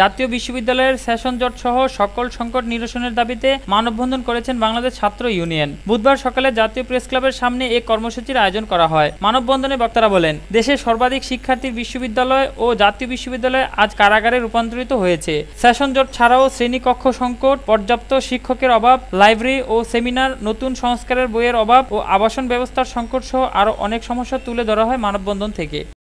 জাতীয় বিশ্ববিদ্যালয়ের সেশন জট সহ সকল সংকট নিরসনের দাবিতে মানববন্ধন করেছেন বাংলাদেশ ছাত্র ইউনিয়ন বুধবার সকালে জাতীয় প্রেস ক্লাবের সামনে এ কর্মসূচির আয়োজন করা হয় মানববন্ধনে বক্তারা বলেন দেশে সর্বাধিক শিক্ষার্থী বিশ্ববিদ্যালয় ও জাতীয় বিশ্ববিদ্যালয় আজ কারাগারে রূপান্তরিত হয়েছে সেশন জট ছাড়াও শ্রেণীকক্ষ সংকট পর্যাপ্ত শিক্ষকের অভাব লাইব্রেরি ও সেমিনার নতুন সংস্কারের বইয়ের অভাব ও আবাসন ব্যবস্থার সংকট সহ আরও অনেক সমস্যা তুলে ধরা হয় মানববন্ধন থেকে